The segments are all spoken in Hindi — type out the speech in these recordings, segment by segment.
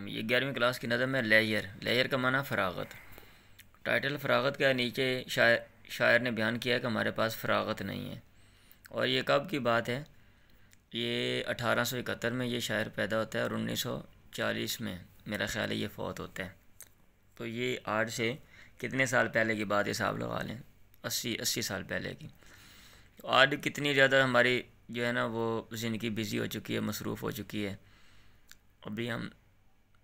में ये ग्यारहवीं क्लास की नज़म है लेयर लेयर का माना फरागत टाइटल फरागत का नीचे शायर शायर ने बयान किया है कि हमारे पास फरागत नहीं है और ये कब की बात है ये इकहत्तर में ये शायर पैदा होता है और 1940 में मेरा ख्याल है ये फौत होता है तो ये आज से कितने साल पहले की बात हिसाब लगा लें अस्सी अस्सी साल पहले की तो आज कितनी ज़्यादा हमारी जो है ना वो ज़िंदगी बिज़ी हो चुकी है मसरूफ़ हो चुकी है अभी हम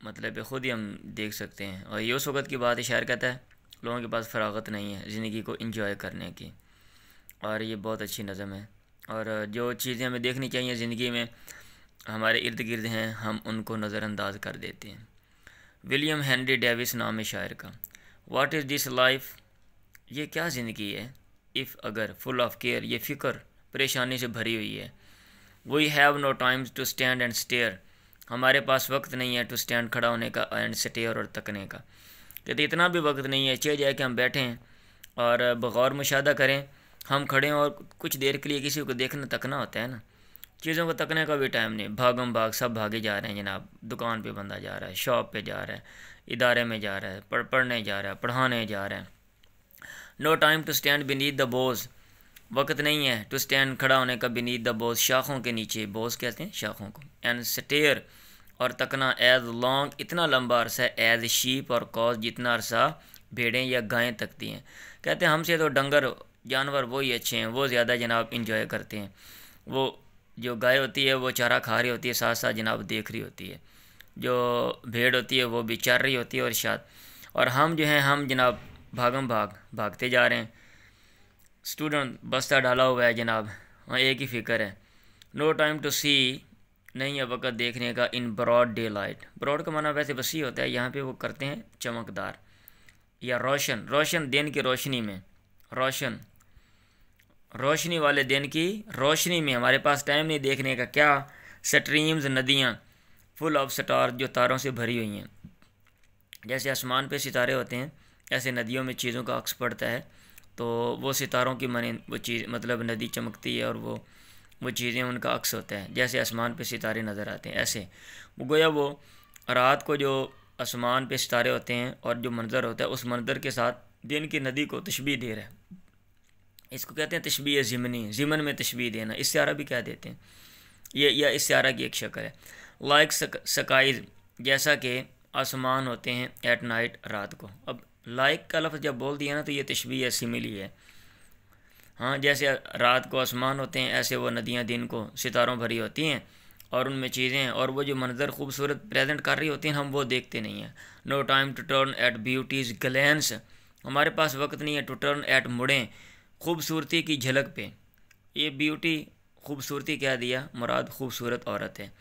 मतलब ख़ुद ही हम देख सकते हैं और ये उस वक्त की बात शायर कहता है लोगों के पास फरागत नहीं है ज़िंदगी को इंजॉय करने की और ये बहुत अच्छी नज़म है और जो चीज़ें हमें देखनी चाहिए ज़िंदगी में हमारे इर्द गिर्द हैं हम उनको नज़रअंदाज कर देते हैं विलियम हैंनरी डेविस नाम है शायर का वाट इज़ दिस लाइफ ये क्या ज़िंदगी है इफ़ अगर फुल ऑफ केयर ये फ़िक्र परेशानी से भरी हुई है we have no times to stand and stare हमारे पास वक्त नहीं है टू स्टैंड खड़ा होने का एंड स्टेयर और तकने का कहते इतना भी वक्त नहीं है चाहिए जाए कि हम बैठें और बगौर मुशाह करें हम खड़े हैं और कुछ देर के लिए किसी को देखना तकना होता है ना चीज़ों को तकने का भी टाइम नहीं भागम भाग सब भागे जा रहे हैं जनाब दुकान पे बंदा जा रहा है शॉप पे जा रहा है इदारे में जा रहा है पढ़ पढ़ने जा रहा है पढ़ाने जा रहा है no time to stand beneath the boughs वक्त नहीं है टू स्टैंड खड़ा होने का बिनीत द बोज शाखों के नीचे बोज कहते हैं शाखों को एंड स्टेयर और तकना एज लॉन्ग इतना लंबा अरसा एज शीप और कॉज जितना अरसा भेड़ें या गायें तकती हैं कहते हैं हमसे तो डंगर जानवर वही अच्छे हैं वो ज़्यादा जनाब इंजॉय करते हैं वो जो गाय होती है वो चारा खा रही होती है साथ साथ जनाब देख रही होती है जो भेड़ होती है वो भी चर रही होती है और शायद और हम जो हैं हम जनाब भागम भाग भागते जा रहे हैं स्टूडेंट बस्ता डाला हुआ है जनाब हाँ एक ही फिक्र है नो टाइम टू सी नहीं अब वक़्त देखने का in broad daylight broad का माना वैसे वसी होता है यहाँ पे वो करते हैं चमकदार या रोशन रोशन दिन की रोशनी में रोशन रोशनी वाले दिन की रोशनी में हमारे पास टाइम नहीं देखने का क्या स्ट्रीम्स नदियाँ फुल ऑफ स्टार जो तारों से भरी हुई हैं जैसे आसमान पे सितारे होते हैं ऐसे नदियों में चीज़ों का अक्स पड़ता है तो वो सितारों की मन वो चीज़ मतलब नदी चमकती है और वो वो चीज़ें उनका अक्स होता है जैसे आसमान पे सितारे नज़र आते हैं ऐसे वो गोया वो रात को जो आसमान पे सितारे होते हैं और जो मंज़र होता है उस मंज़र के साथ दिन की नदी को तशबी दे रहा है इसको कहते हैं तशबी ज़िमनी ज़िमन में तशबी देना इस सारा भी कह देते हैं ये या सारा की एक शक्ल है लाइक सक, सकाइज जैसा कि आसमान होते हैं एट नाइट रात को अब लाइक का लफ्ज़ जब बोल दिया ना तो ये तशबी सिमिली है हाँ जैसे रात को आसमान होते हैं ऐसे वो नदियाँ दिन को सितारों भरी होती हैं और उनमें चीज़ें और वो जो मंजर खूबसूरत प्रेजेंट कर रही होती हैं हम वो देखते नहीं हैं no time to turn at beauty's glance हमारे पास वक्त नहीं है टू टर्न एट मुड़ें खूबसूरती की झलक पे ये ब्यूटी खूबसूरती क्या दिया मुराद खूबसूरत औरत है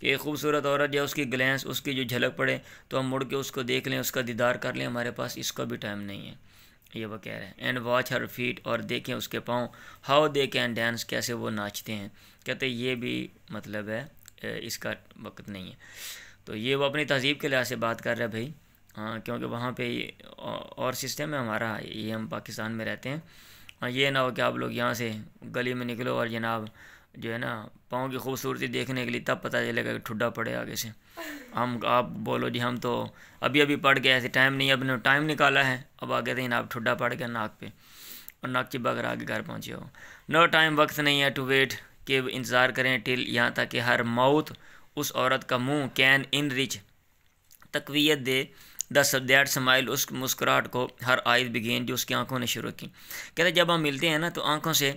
कि खूबसूरत औरत या उसकी ग्लैंस उसकी जो झलक पड़े तो हम मुड़ के उसको देख लें उसका दीदार कर लें हमारे पास इसका भी टाइम नहीं है ये वो कह रहे हैं एंड वॉच हर फीट और देखें उसके पाँव हाउ दे कैन डांस कैसे वो नाचते हैं कहते ये भी मतलब है इसका वक्त नहीं है तो ये वो अपनी तहजीब के लिहाज से बात कर रहे हैं भाई हाँ क्योंकि वहाँ पे और सिस्टम है हमारा ये हम पाकिस्तान में रहते हैं हाँ, ये ना हो कि आप लोग यहाँ से गली में निकलो और जनाब जो है ना पाँव की खूबसूरती देखने के लिए तब पता चलेगा कि ठुड्डा पड़े आगे से हम आप बोलो जी हम तो अभी अभी पढ़ गए ऐसे टाइम नहीं अब टाइम निकाला है अब आगे थे तो ना आप ठुड्डा पड़ गया नाक पे और नाक चिपा कर आगे घर पहुँचे हो नो टाइम वक्त नहीं है टू वेट कि इंतज़ार करें टिल यहाँ तक कि हर मौत उस औरत का मुंह कैन इन रिच तकवीत दे दस दैट समाइल उस मुस्कुराहट को हर आयद बिगेन जो उसकी आंखों ने शुरू की कहते जब हम मिलते हैं ना तो आंखों से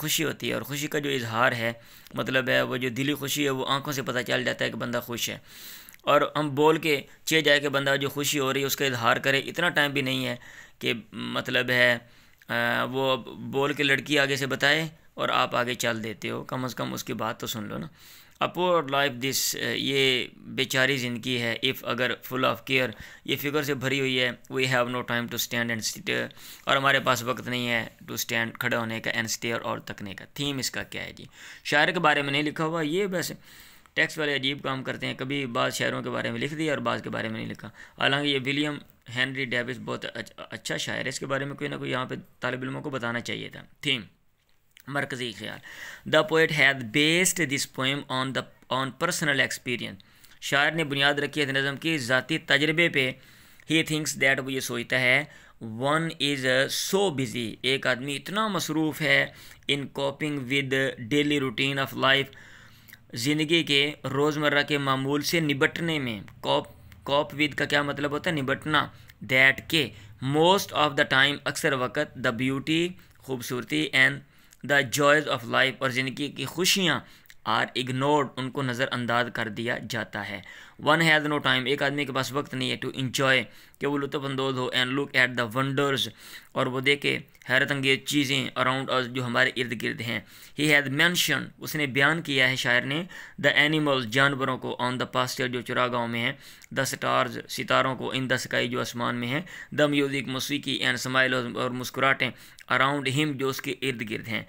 खुशी होती है और खुशी का जो इजहार है मतलब है वो जो दिली खुशी है वो आंखों से पता चल जाता है कि बंदा खुश है और हम बोल के चे जाए कि बंदा जो खुशी हो रही है उसका इजहार करे इतना टाइम भी नहीं है कि मतलब है वो बोल के लड़की आगे से बताए और आप आगे चल देते हो कम अज़ कम उसकी बात तो सुन लो ना अपोर लाइफ दिस ये बेचारी ज़िंदगी है इफ़ अगर फुल ऑफ केयर ये फिगर से भरी हुई है we have no time to stand and stare और हमारे पास वक्त नहीं है टू स्टैंड खड़े होने का एंड स्टेयर और तकने का थीम इसका क्या है जी शायर के बारे में नहीं लिखा हुआ ये बस टैक्स वाले अजीब काम करते हैं कभी बाद शायरों के बारे में लिख दिया और बाद के बारे में नहीं लिखा हालांकि ये विलियम हैंनरी डेविस बहुत अच्छा शायर है इसके बारे में कोई ना कोई यहाँ पे तालब इलमों को बताना चाहिए था थीम मरकज़ी ख्याल the poet has based this poem on the on personal experience शायर ने बुनियाद रखी है नज़म की ज़ाती तजर्बे पे ही थिंक्स दैट वो ये सोचता है वन इज़ सो बिज़ी एक आदमी इतना मसरूफ़ है in coping with daily routine of life ज़िंदगी के रोज़मर्रा के मामूल से निबटने में कॉप कॉप विद का क्या मतलब होता है निबटना दैट के मोस्ट ऑफ द टाइम अक्सर वक़्त द ब्यूटी खूबसूरती and the joys of life और ज़िंदगी की खुशियाँ आर इग्नोर्ड उनको नज़रअंदाज कर दिया जाता है वन हैज़ नो टाइम एक आदमी के पास वक्त नहीं है टू इंजॉय कि वो लुत्फानंदोज हो and look at the wonders और वो देखे हैरत अंगेज चीज़ें अराउंड अस जो हमारे इर्द गिर्द हैं ही हैज़ मैंशन उसने बयान किया है शायर ने द एनिमल्स जानवरों को ऑन द पास्टर जो चुरा गाँव में है द स्टार्स सितारों को इन द स्काई जो आसमान में है द म्यूज़िक मौसीकी एंड स्माइल और मुस्कुराटें अराउंड हिम जो उसके इर्द गिर्द हैं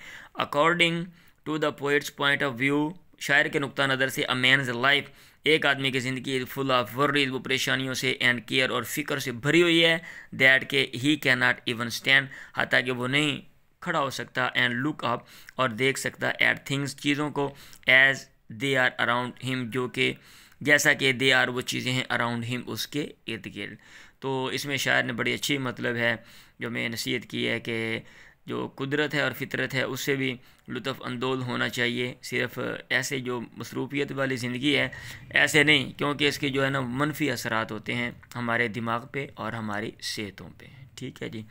according to the poet's point of view शायर के नुक़ नज़र से अ मैनज लाइफ एक आदमी की ज़िंदगी फुल ऑफ वर्रीज वो परेशानियों से एंड केयर और फिक्र से भरी हुई है दैट के ही कैन नॉट इवन स्टैंड हाथा कि वो नहीं खड़ा हो सकता एंड लुक अप और देख सकता एट थिंग्स चीज़ों को as they are around him जो कि जैसा कि दे आर वो चीज़ें हैं अराउंड हिम उसके इर्द गिर्द तो इसमें शायर ने बड़ी अच्छी मतलब है जो मैं नसीहत की है कि जो कुदरत है और फितरत है उससे भी लुत्फ़ अंदोल होना चाहिए सिर्फ ऐसे जो मसरूफियत वाली ज़िंदगी है ऐसे नहीं क्योंकि इसके जो है ना मनफी असरात होते हैं हमारे दिमाग पे और हमारी सेहतों पे ठीक है जी